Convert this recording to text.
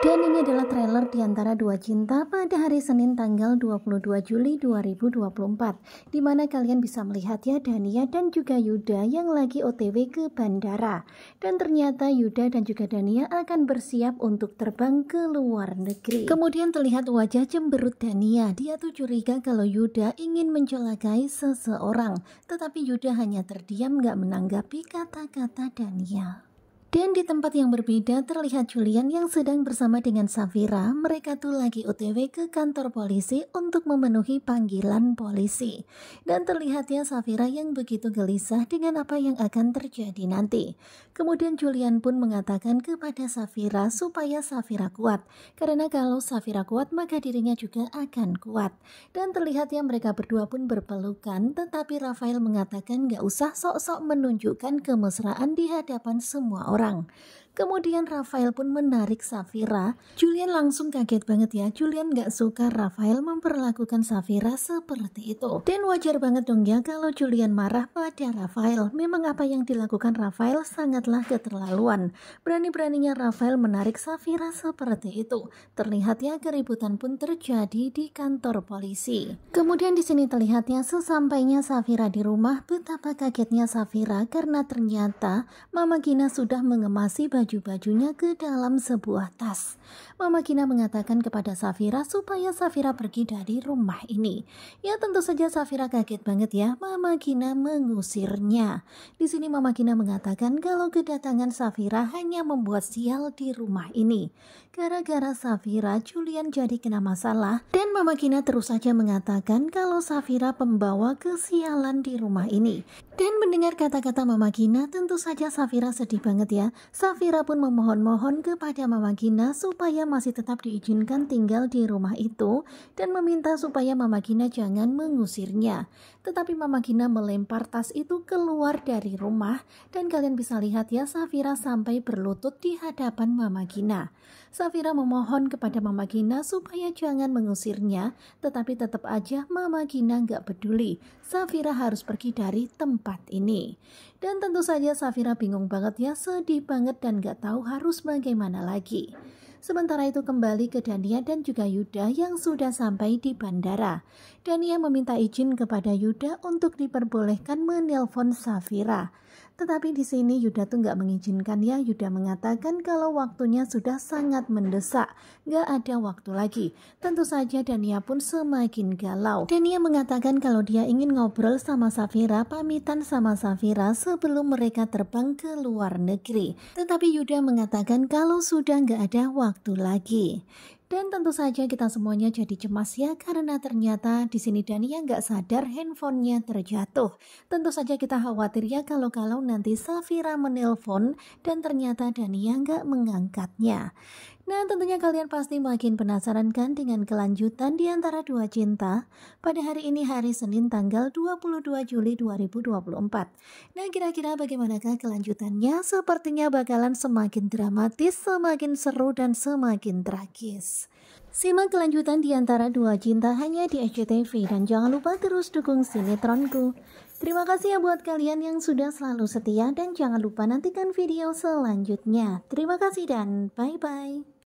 Dan ini adalah trailer di antara dua cinta pada hari Senin tanggal 22 Juli 2024, di mana kalian bisa melihat ya Dania dan juga Yuda yang lagi OTW ke bandara. Dan ternyata Yuda dan juga Dania akan bersiap untuk terbang ke luar negeri. Kemudian terlihat wajah cemberut Dania. Dia tuh curiga kalau Yuda ingin mencelakai seseorang, tetapi Yuda hanya terdiam gak menanggapi kata-kata Dania. Dan di tempat yang berbeda terlihat Julian yang sedang bersama dengan Safira. Mereka tuh lagi OTW ke kantor polisi untuk memenuhi panggilan polisi. Dan terlihatnya Safira yang begitu gelisah dengan apa yang akan terjadi nanti. Kemudian Julian pun mengatakan kepada Safira supaya Safira kuat. Karena kalau Safira kuat maka dirinya juga akan kuat. Dan terlihatnya mereka berdua pun berpelukan tetapi Rafael mengatakan gak usah sok-sok menunjukkan kemesraan di hadapan semua orang รั่ง Kemudian Rafael pun menarik Safira. Julian langsung kaget banget ya. Julian gak suka Rafael memperlakukan Safira seperti itu. Dan wajar banget dong ya kalau Julian marah pada Rafael. Memang apa yang dilakukan Rafael sangatlah keterlaluan. Berani-beraninya Rafael menarik Safira seperti itu. Terlihat ya keributan pun terjadi di kantor polisi. Kemudian di sini terlihatnya sesampainya Safira di rumah betapa kagetnya Safira karena ternyata Mama Gina sudah mengemasi baju baju-bajunya ke dalam sebuah tas. Mama Kina mengatakan kepada Safira supaya Safira pergi dari rumah ini. Ya tentu saja Safira kaget banget ya, Mama Kina mengusirnya. Di sini Mama Kina mengatakan kalau kedatangan Safira hanya membuat sial di rumah ini. Gara-gara Safira, Julian jadi kena masalah dan Mama Kina terus saja mengatakan kalau Safira pembawa kesialan di rumah ini. Dan mendengar kata-kata Mama Kina tentu saja Safira sedih banget ya. Safira Mira pun memohon-mohon kepada Mama Gina supaya masih tetap diizinkan tinggal di rumah itu dan meminta supaya Mama Gina jangan mengusirnya. Tetapi Mama Gina melempar tas itu keluar dari rumah dan kalian bisa lihat ya Safira sampai berlutut di hadapan Mama Gina. Safira memohon kepada Mama Gina supaya jangan mengusirnya tetapi tetap aja Mama Gina gak peduli. Safira harus pergi dari tempat ini. Dan tentu saja Safira bingung banget ya, sedih banget dan gak tahu harus bagaimana lagi. Sementara itu kembali ke Dania dan juga Yuda yang sudah sampai di bandara. Dania meminta izin kepada Yuda untuk diperbolehkan menelpon Safira. Tetapi di sini Yuda tuh nggak mengizinkan ya. Yuda mengatakan kalau waktunya sudah sangat mendesak, nggak ada waktu lagi. Tentu saja Dania pun semakin galau. Dania mengatakan kalau dia ingin ngobrol sama Safira, pamitan sama Safira sebelum mereka terbang ke luar negeri. Tetapi Yuda mengatakan kalau sudah nggak ada waktu lagi. Dan tentu saja kita semuanya jadi cemas ya karena ternyata di sini Dania nggak sadar handphonenya terjatuh. Tentu saja kita khawatir ya kalau-kalau nanti Safira menelpon dan ternyata Dania nggak mengangkatnya. Nah, tentunya kalian pasti makin penasaran kan dengan kelanjutan di antara dua cinta pada hari ini hari Senin tanggal 22 Juli 2024. Nah, kira-kira bagaimanakah kelanjutannya? Sepertinya bakalan semakin dramatis, semakin seru dan semakin tragis. Simak kelanjutan di antara dua cinta hanya di SCTV dan jangan lupa terus dukung sinetronku. Terima kasih ya buat kalian yang sudah selalu setia dan jangan lupa nantikan video selanjutnya. Terima kasih dan bye-bye.